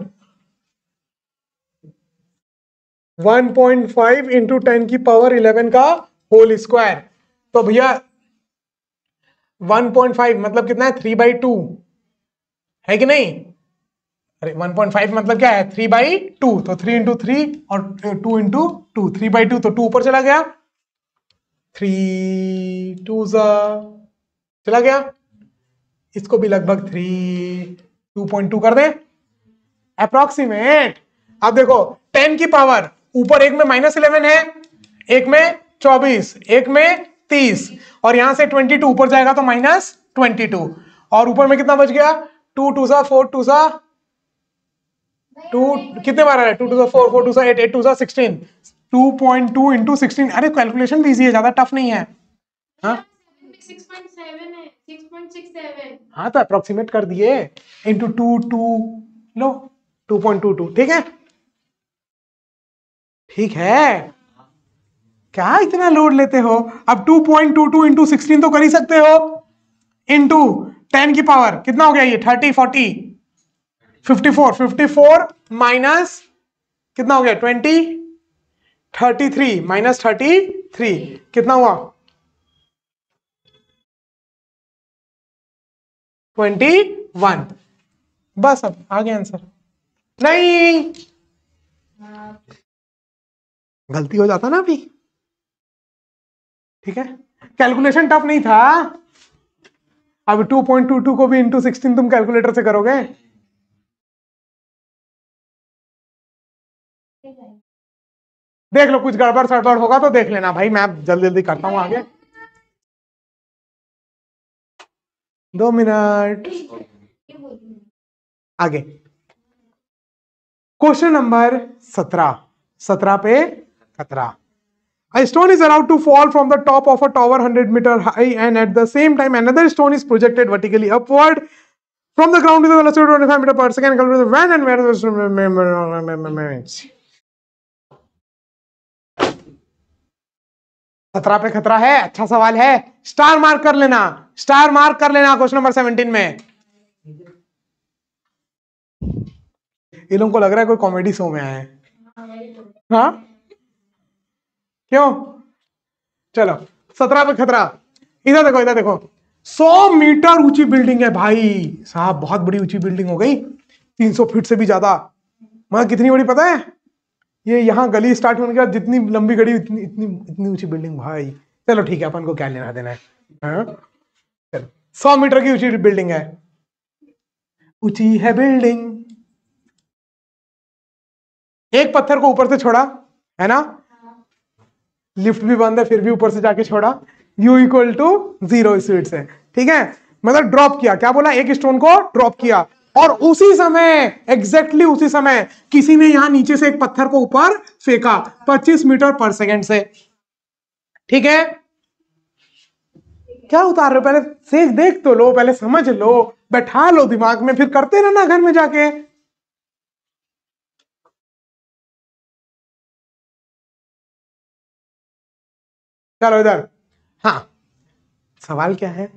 one point five into ten की पावर इलेवन का होल स्क्वायर तो भैया वन पॉइंट फाइव मतलब कितना है थ्री बाई टू है कि नहीं अरे 1.5 मतलब क्या है थ्री बाई टू तो थ्री इंटू थ्री और two into two three by two तो टू ऊपर चला गया थ्री टू चला गया इसको भी लगभग थ्री टू पॉइंट टू कर दे अप्रोक्सीमेट अब देखो टेन की पावर ऊपर एक में माइनस इलेवन है एक में चौबीस एक में तीस और यहां से ट्वेंटी टू ऊपर जाएगा तो माइनस ट्वेंटी टू और ऊपर में कितना बच गया टू टू सा फोर टू सा कितने बार आ रहा है टू टू सा फोर फोर टू सा एट अरे कैलकुलेशन भी इजी है ज्यादा टफ नहीं है हाँ हाँ तो अप्रोक्सीमेट कर दिए इंटू टू टू लो टू पॉइंट टू टू ठीक है ठीक है क्या इतना लोड लेते हो अब 2.22 point two two into sixteen तो कर ही सकते हो इंटू टेन की पावर कितना हो गया ये thirty forty fifty four fifty four minus कितना हो गया twenty thirty three minus thirty three कितना हुआ ट्वेंटी वन बस अब आ गया आंसर नहीं गलती हो जाता ना अभी ठीक है कैलकुलेशन टफ नहीं था अब 2.22 को भी इंटू सिक्सटीन तुम कैलकुलेटर से करोगे देख लो कुछ गड़बड़ सड़बड़ होगा तो देख लेना भाई मैं जल्दी जल्दी करता हूँ आगे दो मिनट आगे क्वेश्चन नंबर सत्रह सत्रह पे खतरा A stone is allowed to fall from the top of a tower 100 meter high and at the same time another stone is projected vertically upward from the ground with a velocity of 25 meter per second. When and where the stone खतरा पे खतरा है अच्छा सवाल है star mark कर लेना star mark कर लेना क्वेश्चन नंबर सेवनटीन में इन लोगों को लग रहा है कोई कॉमेडी शो में आए हाँ क्यों चलो सत्रह पे खतरा इधर देखो इधर देखो सौ मीटर ऊंची बिल्डिंग है भाई साहब बहुत बड़ी ऊंची बिल्डिंग हो गई तीन सौ फीट से भी ज्यादा मतलब कितनी बड़ी पता है ये यहाँ गली स्टार्ट होने के बाद जितनी लंबी गली इतनी इतनी इतनी ऊंची बिल्डिंग भाई चलो ठीक है अपन को क्या लेना देना है हाँ? सौ मीटर की ऊंची बिल्डिंग है ऊंची है बिल्डिंग एक पत्थर को ऊपर से छोड़ा है ना लिफ्ट भी बंद है फिर भी ऊपर से जाके छोड़ा u equal to zero speed से ठीक है मतलब ड्रॉप किया क्या बोला एक स्टोन को ड्रॉप किया और उसी समय एग्जैक्टली exactly उसी समय किसी ने यहां नीचे से एक पत्थर को ऊपर फेंका 25 मीटर पर सेकंड से ठीक है क्या उतार रहे हो पहले से देख तो लो पहले समझ लो बैठा लो दिमाग में फिर करते रहना घर में जाके चलो इधर हाँ सवाल क्या है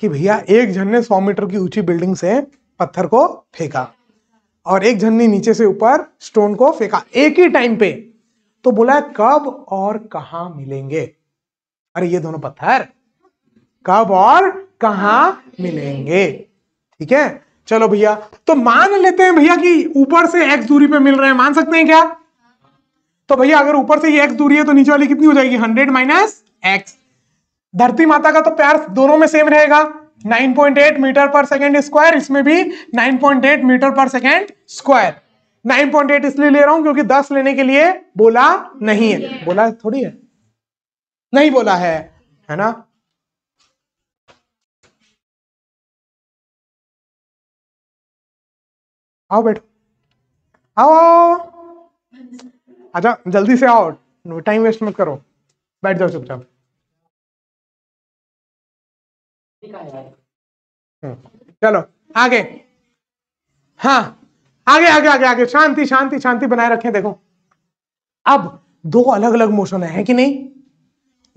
कि भैया एक जन ने सौ मीटर की ऊंची बिल्डिंग से पत्थर को फेंका और एक झन्नी ने नीचे से ऊपर स्टोन को फेंका एक ही टाइम पे तो बोला कब और कहा मिलेंगे अरे ये दोनों पत्थर कब और कहा मिलेंगे ठीक है चलो भैया तो मान लेते हैं भैया कि ऊपर से एक्स दूरी पे मिल रहे हैं मान सकते हैं क्या तो भैया अगर ऊपर से ये एक्स दूरी है तो नीचे वाली कितनी हो जाएगी हंड्रेड माइनस एक्स धरती माता का तो प्यार दोनों में सेम रहेगा 9.8 मीटर पर सेकेंड स्क्वायर इसमें भी 9.8 मीटर पर सेकेंड स्क्वायर 9.8 इसलिए ले रहा हूं क्योंकि 10 लेने के लिए बोला नहीं है बोला थोड़ी है नहीं बोला है है ना आओ बैठो आओ आओ अच्छा जल्दी से आओ टाइम वेस्ट मत करो बैठ जाओ चुपचाप हम्म। चलो आगे हाँ आगे आगे आगे आगे शांति शांति शांति बनाए रखें देखो अब दो अलग अलग मोशन है, है कि नहीं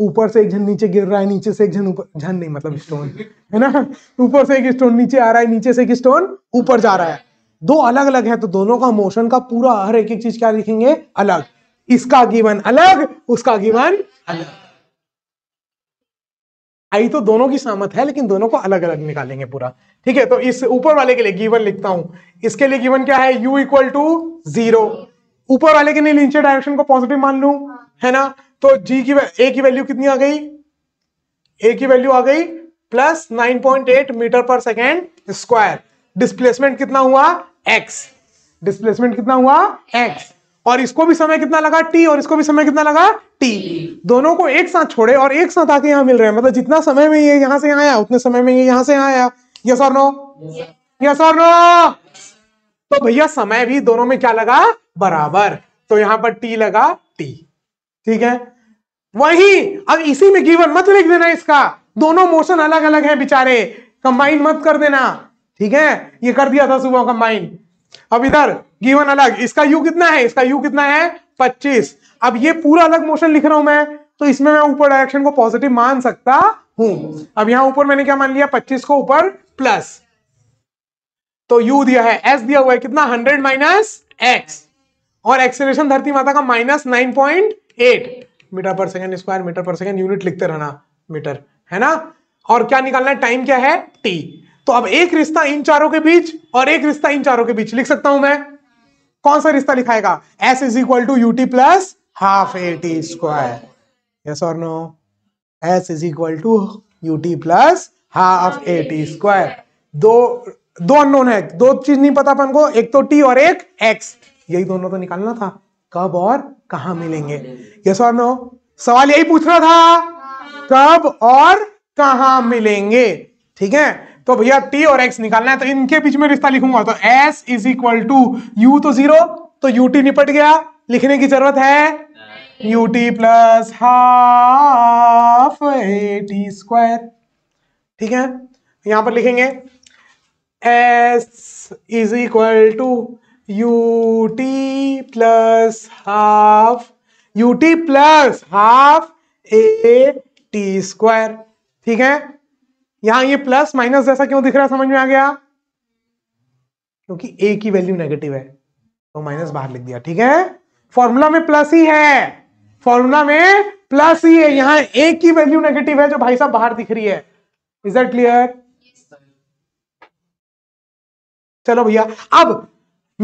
ऊपर से एक झन नीचे गिर रहा है नीचे से एक झन ऊपर झन नहीं मतलब स्टोन है ना ऊपर से एक स्टोन नीचे आ रहा है नीचे से एक स्टोन ऊपर जा रहा है दो अलग अलग है तो दोनों का मोशन का पूरा हर एक एक चीज क्या लिखेंगे अलग इसका गिवन अलग उसका गिवन अलग आई तो दोनों की सामत है लेकिन दोनों को अलग अलग निकालेंगे पूरा ठीक है तो इस ऊपर वाले के लिए गीवन लिखता हूं इसके लिए गिवन क्या है यू इक्वल टू जीरो ऊपर वाले के लिए नीचे डायरेक्शन को पॉजिटिव मान लू है ना तो जी की ए की वैल्यू कितनी आ गई ए की वैल्यू आ गई plus nine point eight metre per second square displacement कितना हुआ एक्स डिस्प्लेसमेंट कितना हुआ एक्स और इसको भी समय कितना लगा टी और इसको भी समय कितना लगा टी दोनों को एक साथ छोड़े और एक साथ आके यहाँ मिल रहे हैं मतलब जितना समय में ये यहां से आया उतने समय में ये यहां से आया यस और नो यस और नो तो भैया समय भी दोनों में क्या लगा बराबर तो यहां पर टी लगा टी ठीक है वही अब इसी में गिवन मत लिख देना इसका दोनों मोशन अलग अलग है बेचारे कंबाइन मत कर देना ठीक है ये कर दिया था सुबह कंबाइन अब इधर गिवन अलग इसका यू कितना है इसका यू कितना है पच्चीस अब ये पूरा अलग मोशन लिख रहा हूं मैं तो इसमें मैं ऊपर डायरेक्शन को पॉजिटिव मान सकता हूं अब यहां ऊपर मैंने क्या मान लिया पच्चीस को ऊपर प्लस तो यू दिया है एस दिया हुआ है कितना हंड्रेड माइनस एक्स और एक्सेलेशन धरती माता का minus nine point eight metre per second square metre per second unit लिखते रहना मीटर है ना और क्या निकालना है टाइम क्या है टी तो अब एक रिश्ता इन चारों के बीच और एक रिश्ता इन चारों के बीच लिख सकता हूं मैं कौन सा रिश्ता लिखाएगा s is equal to u t plus half a t square yes और no s is equal to u t plus half a t square दो दो अनोन है दो चीज नहीं पता अपन को एक तो टी और एक एक्स यही दोनों तो निकालना था कब और कहा मिलेंगे यस और नो सवाल यही पूछना था कब और कहा मिलेंगे ठीक है तो भैया टी और एक्स निकालना है तो इनके बीच में रिश्ता लिखूंगा तो s is equal to u तो जीरो तो यूटी निपट गया लिखने की जरूरत है u t plus half a t square ठीक है यहां पर लिखेंगे s is equal to u t plus half u t plus half a t square ठीक है यहां ये प्लस माइनस जैसा क्यों दिख रहा है समझ में आ गया क्योंकि ए की वैल्यू नेगेटिव है तो माइनस बाहर लिख दिया ठीक है फॉर्मूला में प्लस ही है फॉर्मूला में प्लस ही है यहां ए की वैल्यू नेगेटिव है जो भाई साहब बाहर दिख रही है इज दैट क्लियर चलो भैया अब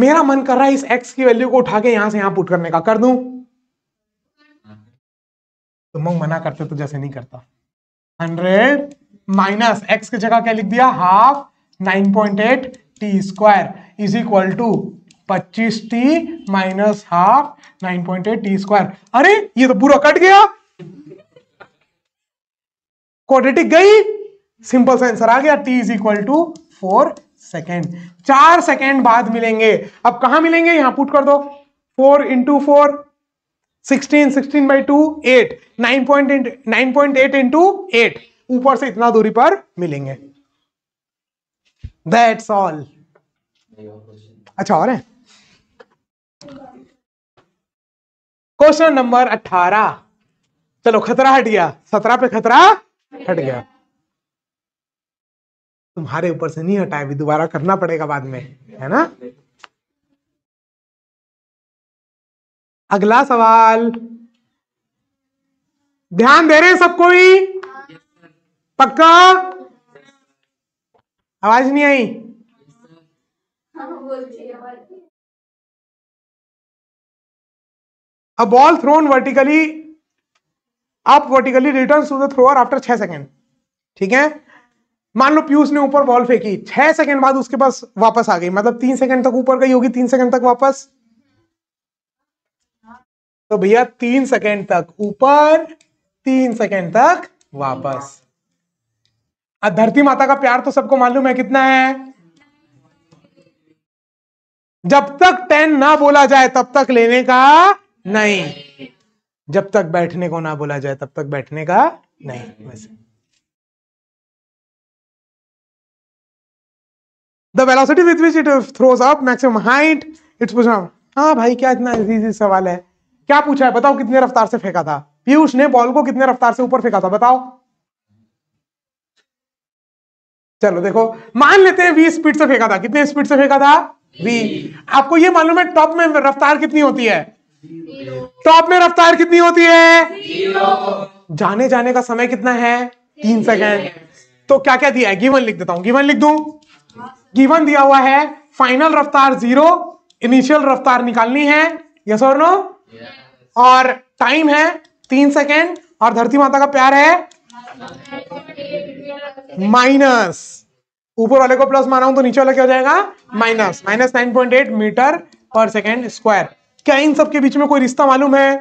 मेरा मन कर रहा है इस x की वैल्यू को उठा के यहां से यहां पुट करने का कर दूं हाँ। तो मंग मना करते तो जैसे नहीं करता हंड्रेड माइनस एक्स की जगह क्या लिख दिया half nine point eight t square is equal to पच्चीस t minus half nine point eight t square अरे ये तो पूरा कट गया क्वाड्रेटिक गई सिंपल सा आंसर आ गया t is equal to four second चार सेकेंड बाद मिलेंगे अब कहा मिलेंगे यहां पुट कर दो four into four sixteen sixteen by two eight nine point nine point eight into eight ऊपर से इतना दूरी पर मिलेंगे दैट्स ऑल अच्छा और क्वेश्चन नंबर अठारह चलो खतरा हट गया सत्रह पे खतरा हट गया तुम्हारे ऊपर से नहीं हटाया अभी दोबारा करना पड़ेगा बाद में है ना अगला सवाल ध्यान दे रहे हैं सब कोई पक्का आवाज नहीं आई a ball thrown vertically up vertically return to the thrower after छह सेकेंड ठीक है मान लो पीयूष ने ऊपर बॉल फेंकी छह सेकंड बाद उसके पास वापस आ गई मतलब तीन सेकेंड तक ऊपर गई होगी तीन सेकेंड तक वापस तो भैया तीन सेकेंड तक ऊपर तीन सेकेंड तक वापस धरती माता का प्यार तो सबको मालूम है कितना है जब तक टेन ना बोला जाए तब तक लेने का नहीं जब तक बैठने को ना बोला जाए तब तक बैठने का नहीं वैसे the velocity with which it throws up maximum height it's पूछना हाँ भाई क्या इतना इजी सवाल है क्या पूछा है बताओ कितने रफ्तार से फेंका था पीयूष ने बॉल को कितने रफ्तार से ऊपर फेंका था बताओ चलो देखो मान लेते हैं वी स्पीड से फेंका था कितने स्पीड से फेंका था वी आपको ये मालूम है टॉप में रफ्तार कितनी होती है टॉप में रफ्तार कितनी होती है जाने जाने का समय कितना है तीन सेकेंड तो क्या क्या दिया है गिवन लिख देता हूं गिवन लिख दू गिवन दिया हुआ है फाइनल रफ्तार जीरो इनिशियल रफ्तार निकालनी है यस और नो और टाइम है तीन सेकेंड और धरती माता का प्यार है माइनस ऊपर वाले को प्लस माना हूं तो नीचे वाला क्या हो जाएगा minus minus nine point eight metre per second square क्या इन सबके बीच में कोई रिश्ता मालूम है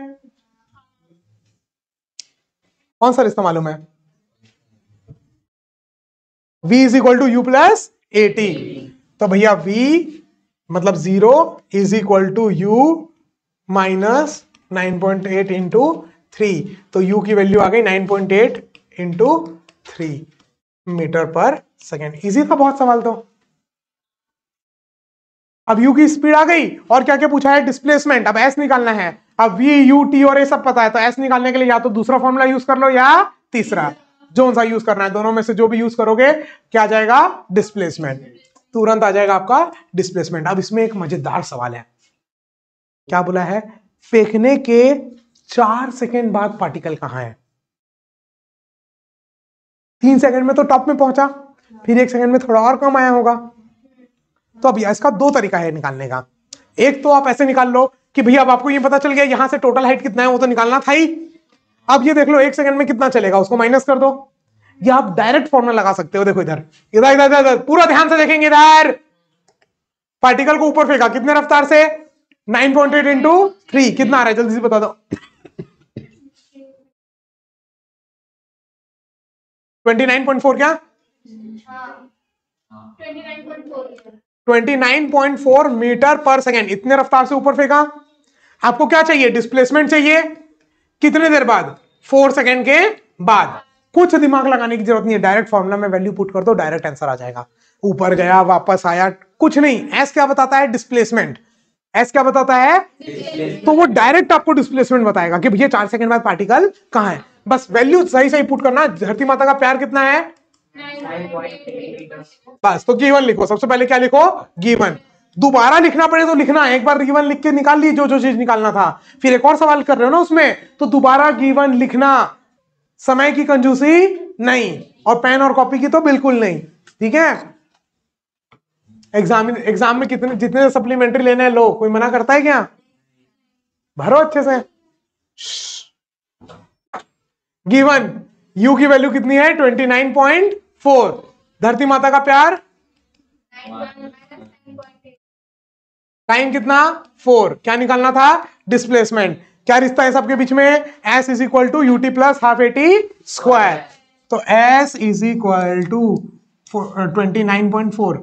कौन सा रिश्ता मालूम है v is equal to u plus a तो भैया v मतलब zero is equal to u minus nine point eight into three तो u की वैल्यू आ गई nine point eight into three metre per second easy था बहुत सवाल तो अब यू की स्पीड आ गई और क्या क्या पूछा है डिस्प्लेसमेंट अब एस निकालना है अब वी यू टी और ये सब पता है तो एस निकालने के लिए या तो दूसरा फॉर्मूला यूज कर लो या तीसरा जो सा यूज करना है दोनों में से जो भी यूज करोगे क्या आ जाएगा डिस्प्लेसमेंट तुरंत आ जाएगा आपका डिस्प्लेसमेंट अब इसमें एक मजेदार सवाल है क्या बोला है फेंकने के चार सेकेंड बाद पार्टिकल कहां है तीन सेकंड में तो टॉप में पहुंचा फिर एक सेकंड में थोड़ा और कम आया होगा तो अब इसका दो तरीका है निकालने का एक तो आप ऐसे निकाल लो कि भैया अब आपको ये पता चल गया यहां से टोटल हाइट कितना है वो तो निकालना था ही अब ये देख लो एक सेकंड में कितना चलेगा उसको माइनस कर दो या आप डायरेक्ट फॉर्मुला लगा सकते हो देखो इधर इधर इधर इधर, इधर पूरा ध्यान से देखेंगे इधर पार्टिकल को ऊपर फेंका कितने रफ्तार से nine point eight into three कितना आ रहा है जल्दी से बता दो 29.4 क्या twenty nine point four metre per second इतने रफ्तार से ऊपर फेंका आपको क्या चाहिए डिस्प्लेसमेंट चाहिए कितने देर बाद फोर सेकेंड के बाद कुछ दिमाग लगाने की जरूरत नहीं है डायरेक्ट फॉर्मुला में वैल्यू पुट कर दो डायरेक्ट आंसर आ जाएगा ऊपर गया वापस आया कुछ नहीं एस क्या बताता है डिस्प्लेसमेंट एस क्या बताता है तो वो डायरेक्ट आपको डिस्प्लेसमेंट बताएगा कि भैया चार सेकंड बाद पार्टिकल कहां है बस वैल्यू सही सही पुट करना धरती माता का प्यार कितना है बस तो गीवन लिखो सबसे पहले क्या लिखो गीवन दोबारा लिखना पड़े तो लिखना एक बार गीवन लिख के निकाल लिए जो जो चीज निकालना था फिर एक और सवाल कर रहे हो ना उसमें तो दोबारा गीवन लिखना समय की कंजूसी नहीं और पेन और कॉपी की तो बिल्कुल नहीं ठीक है एग्जाम एग्जाम में कितने जितने सप्लीमेंट्री लेने हैं लो कोई मना करता है क्या भरो अच्छे से गिवन यू की वैल्यू कितनी है ट्वेंटी नाइन पॉइंट फोर धरती माता का प्यार टाइम कितना फोर क्या निकालना था डिस्प्लेसमेंट क्या रिश्ता है सबके बीच में s is equal to u t plus half a t square तो s is equal to twenty nine point four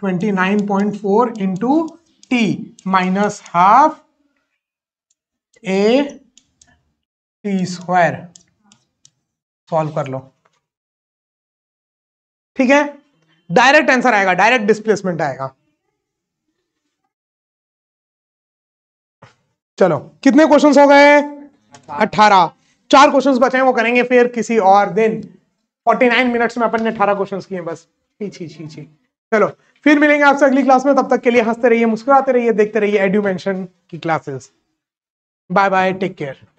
twenty nine point four into t minus half a t square solve कर लो ठीक है डायरेक्ट आंसर आएगा direct displacement आएगा चलो कितने questions हो गए अठारह चार क्वेश्चंस बचे हैं वो करेंगे फिर किसी और दिन 49 मिनट्स में अपन ने अठारह क्वेश्चंस किए बस छी छी छी चलो फिर मिलेंगे आपसे अगली क्लास में तब तक के लिए हंसते रहिए मुस्कुराते रहिए देखते रहिए एड्यूमेंशन की classes bye bye take care